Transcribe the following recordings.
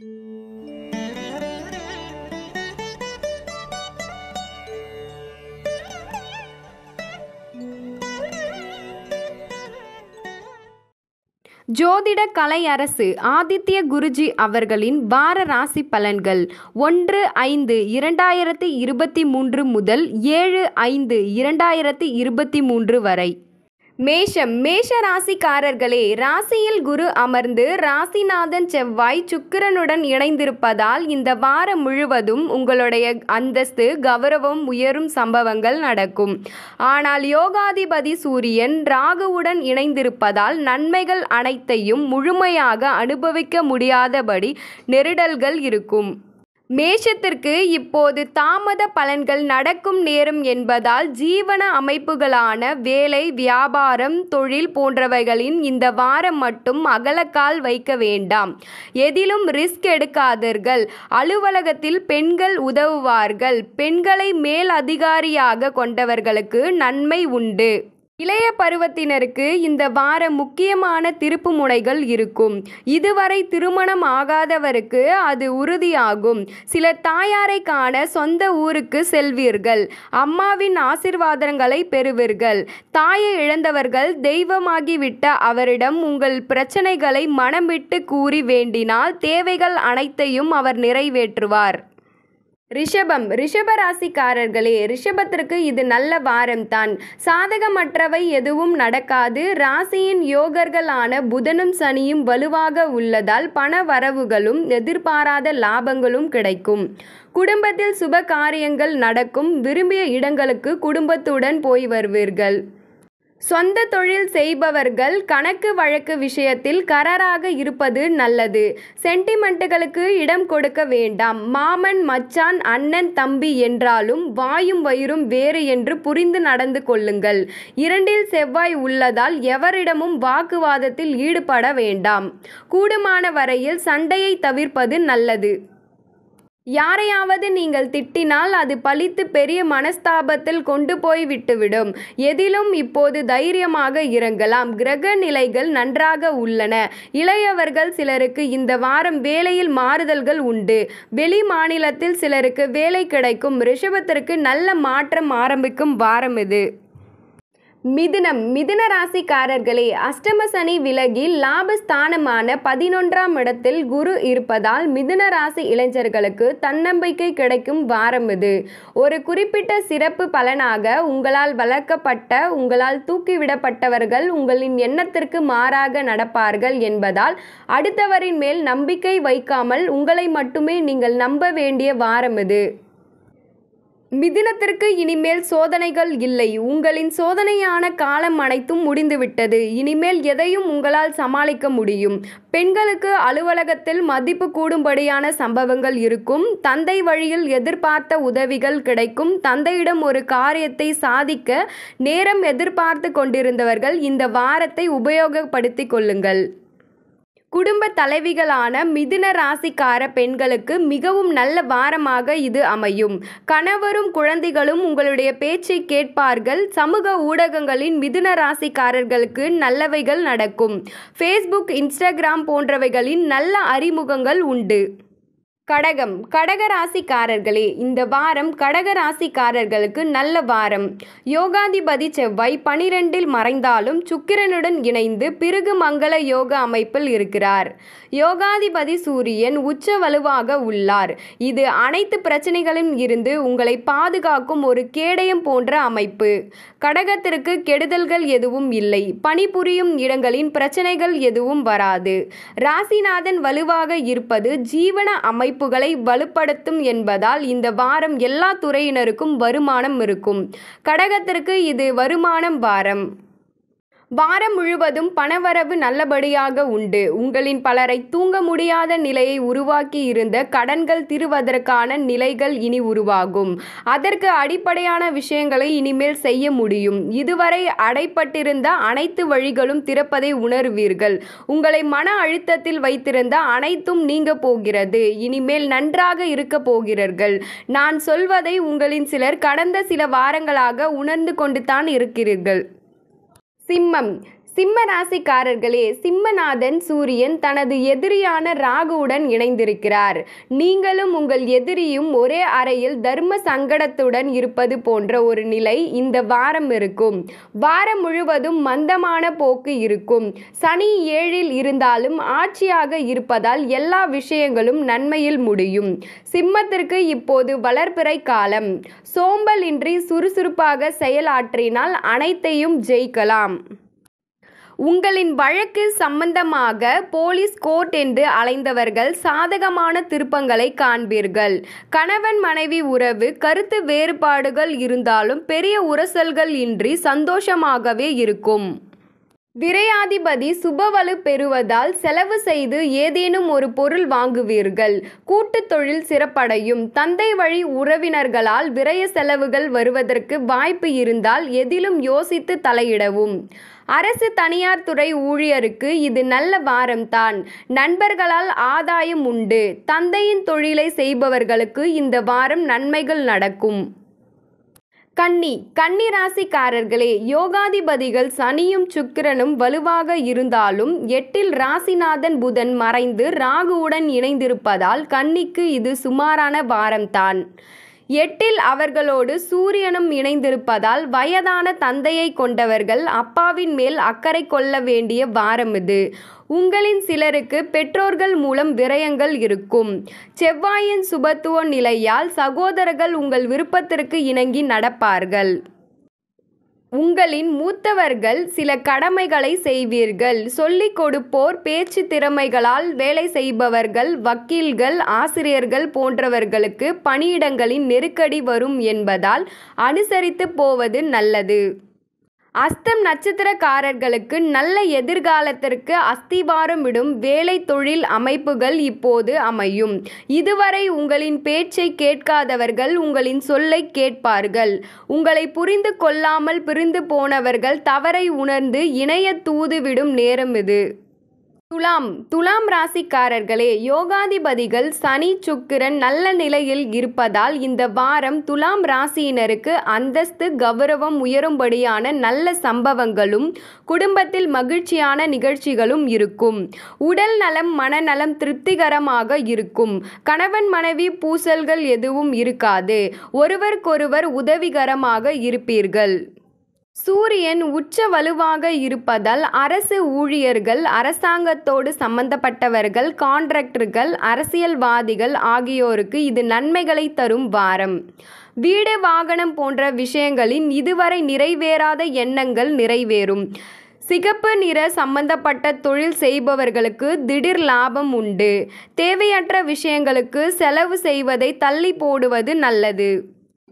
ஜோதிட கலை அரசு ஆதித்ய குருஜி அவர்களின் வார ராசி பலன்கள் ஒன்று ஐந்து இரண்டாயிரத்தி இருபத்தி மூன்று முதல் ஏழு ஐந்து இரண்டாயிரத்தி இருபத்தி மூன்று வரை மேஷம் மேஷ ராசிக்காரர்களே ராசியில் குரு அமர்ந்து ராசிநாதன் செவ்வாய் சுக்கிரனுடன் இணைந்திருப்பதால் இந்த வாரம் முழுவதும் உங்களுடைய அந்தஸ்து கௌரவம் உயரும் சம்பவங்கள் நடக்கும் ஆனால் யோகாதிபதி சூரியன் ராகுவுடன் இணைந்திருப்பதால் நன்மைகள் அனைத்தையும் முழுமையாக அனுபவிக்க முடியாதபடி நெருடல்கள் இருக்கும் மேஷத்திற்கு இப்போது தாமத பலன்கள் நடக்கும் நேரம் என்பதால் ஜீவன அமைப்புகளான வேலை வியாபாரம் தொழில் போன்றவைகளின் இந்த வாரம் மட்டும் அகலக்கால் வைக்க வேண்டாம் எதிலும் ரிஸ்க் எடுக்காதீர்கள் அலுவலகத்தில் பெண்கள் உதவுவார்கள் பெண்களை மேல் அதிகாரியாக கொண்டவர்களுக்கு நன்மை உண்டு இளைய பருவத்தினருக்கு இந்த வார முக்கியமான திருப்பு முனைகள் இருக்கும் இதுவரை திருமணம் ஆகாதவருக்கு அது உறுதியாகும் சில தாயாரை காண சொந்த ஊருக்கு செல்வீர்கள் அம்மாவின் ஆசிர்வாதங்களை பெறுவீர்கள் தாயை இழந்தவர்கள் தெய்வமாகிவிட்ட அவரிடம் உங்கள் பிரச்சனைகளை மனம் விட்டு கூறி வேண்டினால் தேவைகள் அனைத்தையும் அவர் நிறைவேற்றுவார் ரிஷபம் ரிஷபராசிக்காரர்களே ரிஷபத்திற்கு இது நல்ல வாரம் தான் சாதகமற்றவை எதுவும் நடக்காது ராசியின் யோகர்களான புதனும் சனியும் வலுவாக உள்ளதால் பண வரவுகளும் எதிர்பாராத லாபங்களும் கிடைக்கும் குடும்பத்தில் சுப காரியங்கள் நடக்கும் விரும்பிய இடங்களுக்கு குடும்பத்துடன் போய் வருவீர்கள் சொந்த தொழில் செய்பவர்கள் கணக்கு வழக்கு விஷயத்தில் கரராக இருப்பது நல்லது சென்டிமெண்ட்டுகளுக்கு இடம் கொடுக்க வேண்டாம் மாமன் மச்சான் அண்ணன் தம்பி என்றாலும் வாயும் வயிறும் வேறு என்று புரிந்து நடந்து கொள்ளுங்கள் இரண்டில் செவ்வாய் உள்ளதால் எவரிடமும் வாக்குவாதத்தில் ஈடுபட வேண்டாம் கூடுமான வரையில் சண்டையை தவிர்ப்பது நல்லது யாரையாவது நீங்கள் திட்டினால் அது பலித்து பெரிய மனஸ்தாபத்தில் கொண்டு போய் விட்டுவிடும் எதிலும் இப்போது தைரியமாக இறங்கலாம் கிரக நிலைகள் நன்றாக உள்ளன இளையவர்கள் சிலருக்கு இந்த வாரம் வேலையில் மாறுதல்கள் உண்டு வெளி மாநிலத்தில் சிலருக்கு வேலை கிடைக்கும் ரிஷபத்திற்கு நல்ல மாற்றம் ஆரம்பிக்கும் வாரம் இது மிதுனம் மிதுன ராசிக்காரர்களே அஷ்டம சனி விலகி லாபஸ்தானமான பதினொன்றாம் இடத்தில் குரு இருப்பதால் மிதுன ராசி இளைஞர்களுக்கு தன்னம்பிக்கை கிடைக்கும் வாரம் இது ஒரு குறிப்பிட்ட சிறப்பு பலனாக உங்களால் வளர்க்கப்பட்ட உங்களால் தூக்கிவிடப்பட்டவர்கள் உங்களின் எண்ணத்திற்கு மாறாக நடப்பார்கள் என்பதால் அடுத்தவரின் மேல் நம்பிக்கை வைக்காமல் உங்களை மட்டுமே நீங்கள் நம்ப வேண்டிய வாரம் இது மிதினத்திற்கு இனிமேல் சோதனைகள் இல்லை உங்களின் சோதனையான காலம் அனைத்தும் முடிந்துவிட்டது இனிமேல் எதையும் உங்களால் சமாளிக்க முடியும் பெண்களுக்கு அலுவலகத்தில் மதிப்பு கூடும்படியான சம்பவங்கள் இருக்கும் தந்தை வழியில் எதிர்பார்த்த உதவிகள் கிடைக்கும் தந்தையிடம் ஒரு காரியத்தை சாதிக்க நேரம் எதிர்பார்த்து கொண்டிருந்தவர்கள் இந்த வாரத்தை உபயோகப்படுத்திக் கொள்ளுங்கள் குடும்ப தலைவிகளான மிதுன ராசிக்கார பெண்களுக்கு மிகவும் நல்ல வாரமாக இது அமையும் கணவரும் குழந்தைகளும் உங்களுடைய பேச்சை கேட்பார்கள் சமூக ஊடகங்களின் மிதுன ராசிக்காரர்களுக்கு நல்லவைகள் நடக்கும் ஃபேஸ்புக் இன்ஸ்டாகிராம் போன்றவைகளின் நல்ல அறிமுகங்கள் உண்டு கடகம் கடகராசிக்காரர்களே இந்த வாரம் கடகராசிக்காரர்களுக்கு நல்ல வாரம் யோகாதிபதி செவ்வாய் பனிரெண்டில் மறைந்தாலும் சுக்கிரனுடன் இணைந்து பிறகு மங்கள யோக அமைப்பில் இருக்கிறார் யோகாதிபதி சூரியன் உச்ச வலுவாக உள்ளார் இது அனைத்து பிரச்சனைகளும் இருந்து உங்களை பாதுகாக்கும் ஒரு கேடயம் போன்ற அமைப்பு கடகத்திற்கு கெடுதல்கள் எதுவும் இல்லை பணிபுரியும் இடங்களின் பிரச்சனைகள் எதுவும் வராது ராசிநாதன் வலுவாக இருப்பது ஜீவன அமைப்பு இருப்புகளை வலுப்படுத்தும் என்பதால் இந்த வாரம் எல்லா துறையினருக்கும் வருமானம் இருக்கும் கடகத்திற்கு இது வருமானம் வாரம் வாரம் முழுவதும் பணவரவு நல்லபடியாக உண்டு உங்களின் பலரை தூங்க முடியாத நிலையை உருவாக்கி இருந்த கடன்கள் திருவதற்கான நிலைகள் இனி உருவாகும் அதற்கு அடிப்படையான விஷயங்களை இனிமேல் செய்ய முடியும் இதுவரை அடைப்பட்டிருந்த அனைத்து வழிகளும் திறப்பதை உணர்வீர்கள் உங்களை மன அழுத்தத்தில் வைத்திருந்த அனைத்தும் நீங்க போகிறது இனிமேல் நன்றாக இருக்க போகிறீர்கள் நான் சொல்வதை உங்களின் சிலர் கடந்த சில வாரங்களாக உணர்ந்து கொண்டு தான் இருக்கிறீர்கள் maksimum சிம்ம ராசிக்காரர்களே சிம்மநாதன் சூரியன் தனது எதிரியான ராகுவுடன் இணைந்திருக்கிறார் நீங்களும் உங்கள் எதிரியும் ஒரே அறையில் தர்ம சங்கடத்துடன் இருப்பது போன்ற ஒரு நிலை இந்த வாரம் இருக்கும் வாரம் முழுவதும் மந்தமான போக்கு இருக்கும் சனி ஏழில் இருந்தாலும் ஆட்சியாக இருப்பதால் எல்லா விஷயங்களும் நன்மையில் முடியும் சிம்மத்திற்கு இப்போது வளர்பிறை காலம் சோம்பலின்றி சுறுசுறுப்பாக செயலாற்றினால் அனைத்தையும் ஜெயிக்கலாம் உங்களின் வழக்கு சம்பந்தமாக போலீஸ் கோர்ட் என்று அலைந்தவர்கள் சாதகமான திருப்பங்களை காண்பீர்கள் கணவன் மனைவி உறவு கருத்து வேறுபாடுகள் இருந்தாலும் பெரிய உரசல்கள் இன்றி சந்தோஷமாகவே இருக்கும் விரையாதிபதி சுபவலு பெறுவதால் செலவு செய்து ஏதேனும் ஒரு பொருள் வாங்குவீர்கள் கூட்டுத் தொழில் சிறப்படையும் தந்தை வழி உறவினர்களால் விரய செலவுகள் வருவதற்கு வாய்ப்பு இருந்தால் எதிலும் யோசித்து தலையிடவும் அரசு தனியார் துறை ஊழியருக்கு இது நல்ல வாரம்தான் நண்பர்களால் ஆதாயம் உண்டு தந்தையின் தொழிலை செய்பவர்களுக்கு இந்த வாரம் நன்மைகள் நடக்கும் கன்னி கன்னி ராசிக்காரர்களே யோகாதிபதிகள் சனியும் சுக்கிரனும் வலுவாக இருந்தாலும் எட்டில் ராசிநாதன் புதன் மறைந்து ராகுவுடன் இணைந்திருப்பதால் கன்னிக்கு இது சுமாரான வாரம்தான் எட்டில் அவர்களோடு சூரியனும் இணைந்திருப்பதால் வயதான தந்தையை கொண்டவர்கள் அப்பாவின் மேல் அக்கறை கொள்ள வேண்டிய வாரம் இது உங்களின் சிலருக்கு பெற்றோர்கள் மூலம் விரயங்கள் இருக்கும் செவ்வாயின் சுபத்துவ நிலையால் சகோதரர்கள் உங்கள் விருப்பத்திற்கு இணங்கி நடப்பார்கள் உங்களின் மூத்தவர்கள் சில கடமைகளை செய்வீர்கள் சொல்லிக் கொடுப்போர் பேச்சு திறமைகளால் வேலை செய்பவர்கள் வக்கீல்கள் ஆசிரியர்கள் போன்றவர்களுக்கு பணியிடங்களின் நெருக்கடி வரும் என்பதால் அனுசரித்து போவது நல்லது அஸ்தம் நட்சத்திரக்காரர்களுக்கு நல்ல எதிர்காலத்திற்கு அஸ்திபாரம் விடும் வேலை தொழில் அமைப்புகள் இப்போது அமையும் இதுவரை உங்களின் பேச்சை கேட்காதவர்கள் உங்களின் சொல்லை கேட்பார்கள் உங்களை புரிந்து கொள்ளாமல் பிரிந்து போனவர்கள் தவறை உணர்ந்து இணைய தூதுவிடும் நேரம் இது துலாம் துலாம் ராசிக்காரர்களே யோகாதிபதிகள் சனி சுக்கிரன் நல்ல நிலையில் இருப்பதால் இந்த வாரம் துலாம் ராசியினருக்கு அந்தஸ்து கௌரவம் உயரும்படியான நல்ல சம்பவங்களும் குடும்பத்தில் மகிழ்ச்சியான நிகழ்ச்சிகளும் இருக்கும் உடல் நலம் மனநலம் திருப்திகரமாக இருக்கும் கணவன் மனைவி பூசல்கள் எதுவும் இருக்காது ஒருவருக்கொருவர் உதவிகரமாக இருப்பீர்கள் சூரியன் உச்ச வலுவாக இருப்பதால் அரசு ஊழியர்கள் அரசாங்கத்தோடு சம்பந்தப்பட்டவர்கள் காண்ட்ராக்டர்கள் அரசியல்வாதிகள் ஆகியோருக்கு இது நன்மைகளை தரும் வாரம் வீடு வாகனம் போன்ற விஷயங்களின் இதுவரை நிறைவேறாத எண்ணங்கள் நிறைவேறும் சிகப்பு நிற சம்பந்தப்பட்ட தொழில் செய்பவர்களுக்கு திடீர் லாபம் உண்டு தேவையற்ற விஷயங்களுக்கு செலவு செய்வதை தள்ளி போடுவது நல்லது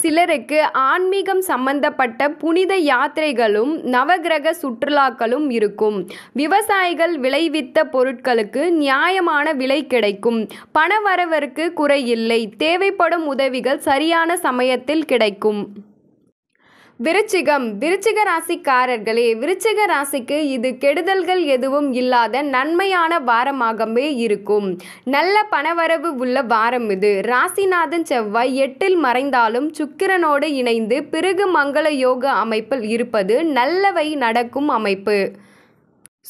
சிலருக்கு ஆன்மீகம் சம்பந்தப்பட்ட புனித யாத்திரைகளும் நவகிரக சுற்றுலாக்களும் இருக்கும் விவசாயிகள் விளைவித்த பொருட்களுக்கு நியாயமான விலை கிடைக்கும் பணவரவருக்கு குறையில்லை தேவைப்படும் உதவிகள் சரியான சமயத்தில் கிடைக்கும் விருச்சிகம் விருச்சிக ராசிக்காரர்களே விருச்சிக ராசிக்கு இது கெடுதல்கள் எதுவும் இல்லாத நன்மையான வாரமாகவே இருக்கும் நல்ல பணவரவு உள்ள வாரம் இது ராசிநாதன் செவ்வாய் எட்டில் மறைந்தாலும் சுக்கிரனோடு இணைந்து பிறகு மங்கள யோக அமைப்பில் இருப்பது நல்லவை நடக்கும் அமைப்பு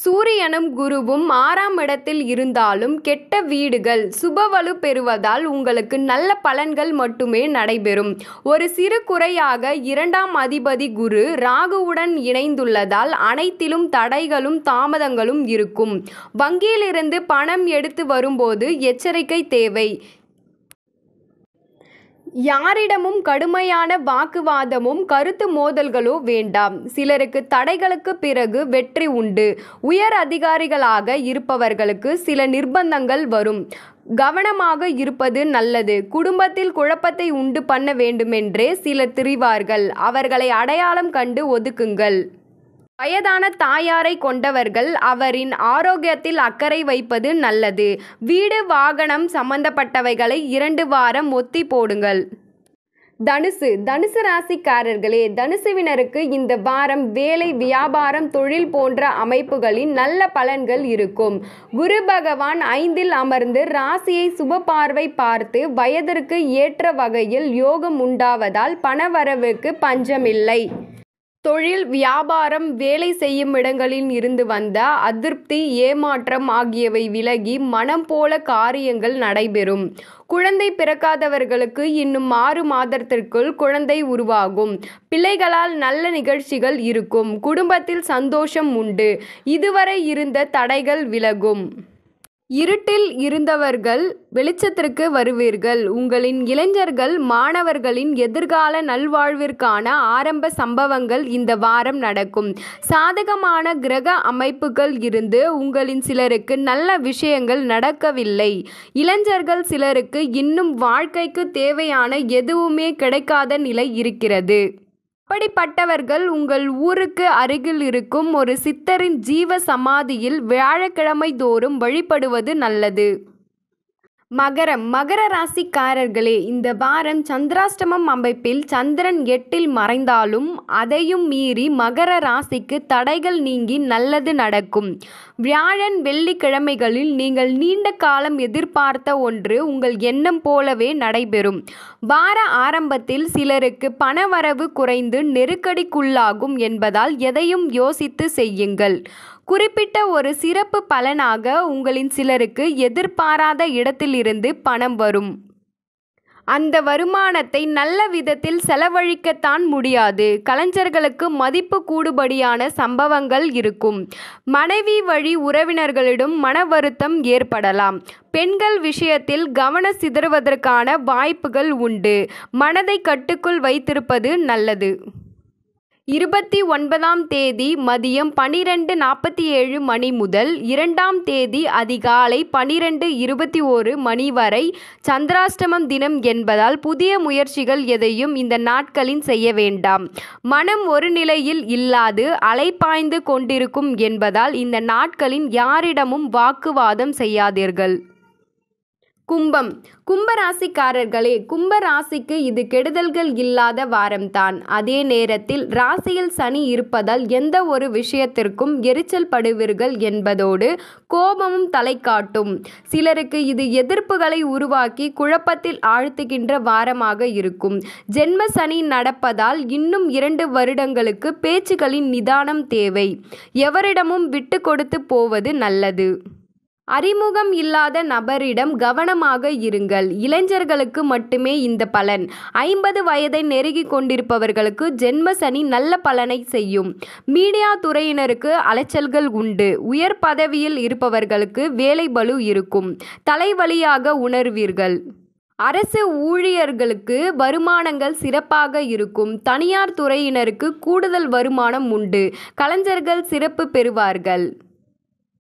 சூரியனும் குருவும் ஆறாம் இடத்தில் இருந்தாலும் கெட்ட வீடுகள் சுபவலு பெறுவதால் உங்களுக்கு நல்ல பலன்கள் மட்டுமே நடைபெறும் ஒரு சிறு குறையாக இரண்டாம் அதிபதி குரு ராகுவுடன் இணைந்துள்ளதால் அனைத்திலும் தடைகளும் தாமதங்களும் இருக்கும் வங்கியிலிருந்து பணம் எடுத்து வரும்போது எச்சரிக்கை தேவை யாரிடமும் கடுமையான வாக்குவாதமும் கருத்து மோதல்களோ வேண்டாம் சிலருக்கு தடைகளுக்கு பிறகு வெற்றி உண்டு உயர் அதிகாரிகளாக இருப்பவர்களுக்கு சில நிர்பந்தங்கள் வரும் கவனமாக இருப்பது நல்லது குடும்பத்தில் குழப்பத்தை உண்டு பண்ண வேண்டுமென்றே சிலர் திரிவார்கள் அவர்களை அடையாளம் கண்டு ஒதுக்குங்கள் வயதான தாயாரை கொண்டவர்கள் அவரின் ஆரோக்கியத்தில் அக்கறை வைப்பது நல்லது வீடு வாகனம் சம்பந்தப்பட்டவைகளை இரண்டு வாரம் ஒத்தி போடுங்கள் தனுசு தனுசு ராசிக்காரர்களே தனுசுவினருக்கு இந்த வாரம் வேலை வியாபாரம் தொழில் போன்ற அமைப்புகளின் நல்ல பலன்கள் இருக்கும் குரு பகவான் ஐந்தில் அமர்ந்து ராசியை சுப பார்வை பார்த்து வயதிற்கு ஏற்ற வகையில் யோகம் உண்டாவதால் பணவரவுக்கு பஞ்சமில்லை தொழில் வியாபாரம் வேலை செய்யும் இடங்களில் இருந்து வந்த அதிருப்தி ஏமாற்றம் ஆகியவை விலகி மனம் போல காரியங்கள் நடைபெறும் குழந்தை பிறக்காதவர்களுக்கு இன்னும் ஆறு மாதத்திற்குள் குழந்தை உருவாகும் பிள்ளைகளால் நல்ல நிகழ்ச்சிகள் இருக்கும் குடும்பத்தில் சந்தோஷம் உண்டு இதுவரை இருந்த தடைகள் விலகும் இருட்டில் இருந்தவர்கள் வெளிச்சத்திற்கு வருவீர்கள். உங்களின் இளைஞர்கள் மாணவர்களின் எதிர்கால நல்வாழ்விற்கான ஆரம்ப சம்பவங்கள் இந்த வாரம் நடக்கும். சாதகமான கிரக அமைப்புகள் இருந்து உங்களின் சிலருக்கு நல்ல விஷயங்கள் நடக்கவில்லை. இளைஞர்கள் சிலருக்கு இன்னும் வாழ்க்கைக்கு தேவையான எதுவுமே கிடைக்காத நிலை இருக்கிறது. அப்படிப்பட்டவர்கள் உங்கள் ஊருக்கு அருகில் இருக்கும் ஒரு சித்தரின் ஜீவ சமாதியில் வியாழக்கிழமை தோறும் வழிபடுவது நல்லது மகரம் மகர ராசிக்காரர்களே இந்த வாரம் சந்திராஷ்டமம் அமைப்பில் சந்திரன் எட்டில் மறைந்தாலும் அதையும் மீறி மகர ராசிக்கு தடைகள் நீங்கி நல்லது நடக்கும் வியாழன் வெள்ளிக்கிழமைகளில் நீங்கள் நீண்ட காலம் எதிர்பார்த்த ஒன்று உங்கள் எண்ணம் போலவே நடைபெறும் வார ஆரம்பத்தில் சிலருக்கு பணவரவு குறைந்து நெருக்கடிக்குள்ளாகும் என்பதால் எதையும் யோசித்து செய்யுங்கள் குறிப்பிட்ட ஒரு சிறப்பு பலனாக உங்களின் சிலருக்கு எதிர்பாராத இடத்திலிருந்து பணம் வரும் அந்த வருமானத்தை நல்ல விதத்தில் செலவழிக்கத்தான் முடியாது கலைஞர்களுக்கு மதிப்பு கூடுபடியான சம்பவங்கள் இருக்கும் மனைவி வழி உறவினர்களிடம் மன வருத்தம் ஏற்படலாம் பெண்கள் விஷயத்தில் கவன சிதறுவதற்கான வாய்ப்புகள் உண்டு மனதை கட்டுக்குள் வைத்திருப்பது நல்லது இருபத்தி ஒன்பதாம் தேதி மதியம் பனிரெண்டு நாற்பத்தி ஏழு மணி முதல் இரண்டாம் தேதி அதிகாலை பனிரெண்டு இருபத்தி ஓரு மணி வரை சந்திராஷ்டமம் தினம் என்பதால் புதிய முயற்சிகள் எதையும் இந்த நாட்களில் செய்ய வேண்டாம் மனம் ஒரு நிலையில் இல்லாது அலைப்பாய்ந்து கொண்டிருக்கும் என்பதால் இந்த நாட்களில் யாரிடமும் வாக்குவாதம் செய்யாதீர்கள் கும்பம் கும்பராசிக்காரர்களே கும்பராசிக்கு இது கெடுதல்கள் இல்லாத வாரம்தான் அதே நேரத்தில் ராசியில் சனி இருப்பதால் எந்த ஒரு விஷயத்திற்கும் எரிச்சல் படுவீர்கள் என்பதோடு கோபமும் தலை காட்டும் சிலருக்கு இது எதிர்ப்புகளை உருவாக்கி குழப்பத்தில் ஆழ்த்துகின்ற வாரமாக இருக்கும் ஜென்ம சனி நடப்பதால் இன்னும் இரண்டு வருடங்களுக்கு பேச்சுகளின் நிதானம் தேவை எவரிடமும் விட்டு கொடுத்து போவது நல்லது அறிமுகம் இல்லாத நபரிடம் கவனமாக இருங்கள் இளைஞர்களுக்கு மட்டுமே இந்த பலன் ஐம்பது வயதை நெருங்கி கொண்டிருப்பவர்களுக்கு ஜென்ம சனி நல்ல பலனை செய்யும் மீடியா துறையினருக்கு அலைச்சல்கள் உண்டு உயர் பதவியில் இருப்பவர்களுக்கு வேலை பலு இருக்கும் தலைவலியாக உணர்வீர்கள் அரசு ஊழியர்களுக்கு வருமானங்கள் சிறப்பாக இருக்கும் தனியார் துறையினருக்கு கூடுதல் வருமானம் உண்டு கலைஞர்கள் சிறப்பு பெறுவார்கள்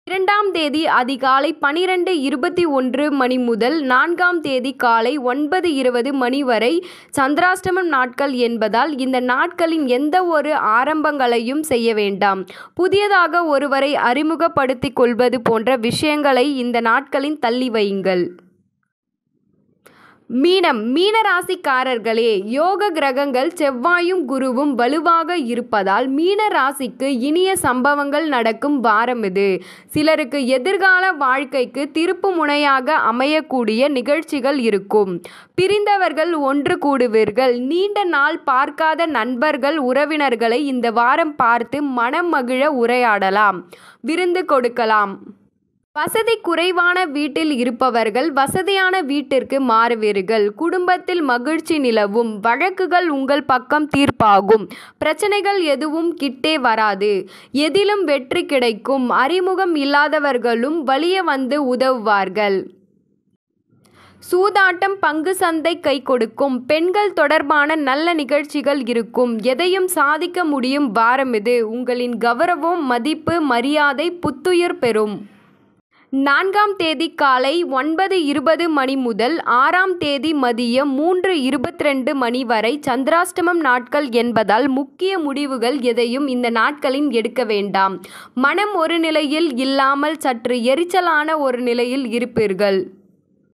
இரண்டாம் தேதி அதிகாலை பனிரெண்டு இருபத்தி ஒன்று மணி முதல் நான்காம் தேதி காலை ஒன்பது இருபது மணி வரை சந்திராஷ்டமம் நாட்கள் என்பதால் இந்த நாட்களின் எந்த ஒரு ஆரம்பங்களையும் செய்ய வேண்டாம் புதியதாக ஒருவரை அறிமுகப்படுத்திக் கொள்வது போன்ற விஷயங்களை இந்த நாட்களின் தள்ளி வையுங்கள் மீனம் மீனராசிக்காரர்களே யோக கிரகங்கள் செவ்வாயும் குருவும் வலுவாக இருப்பதால் மீன ராசிக்கு இனிய சம்பவங்கள் நடக்கும் வாரம் இது சிலருக்கு எதிர்கால வாழ்க்கைக்கு திருப்பு முனையாக அமையக்கூடிய நிகழ்ச்சிகள் இருக்கும் பிரிந்தவர்கள் ஒன்று கூடுவீர்கள் நீண்ட நாள் பார்க்காத நண்பர்கள் உறவினர்களை இந்த வாரம் பார்த்து மனம் மகிழ உரையாடலாம் விருந்து கொடுக்கலாம் வசதி குறைவான வீட்டில் இருப்பவர்கள் வசதியான வீட்டிற்கு மாறுவீர்கள் குடும்பத்தில் மகிழ்ச்சி நிலவும் வழக்குகள் உங்கள் பக்கம் தீர்ப்பாகும் பிரச்சனைகள் எதுவும் கிட்டே வராது எதிலும் வெற்றி கிடைக்கும் அறிமுகம் இல்லாதவர்களும் வலிய வந்து உதவுவார்கள் சூதாட்டம் பங்கு சந்தை கை கொடுக்கும் பெண்கள் தொடர்பான நல்ல நிகழ்ச்சிகள் இருக்கும் எதையும் சாதிக்க முடியும் வாரம் இது உங்களின் கௌரவம் மதிப்பு மரியாதை புத்துயிர் பெறும் நான்காம் தேதி காலை ஒன்பது இருபது மணி முதல் ஆறாம் தேதி மதியம் மூன்று ரெண்டு மணி வரை சந்திராஷ்டமம் நாட்கள் என்பதால் முக்கிய முடிவுகள் எதையும் இந்த நாட்களில் எடுக்க வேண்டாம் மனம் ஒரு நிலையில் இல்லாமல் சற்று எரிச்சலான ஒரு நிலையில் இருப்பீர்கள்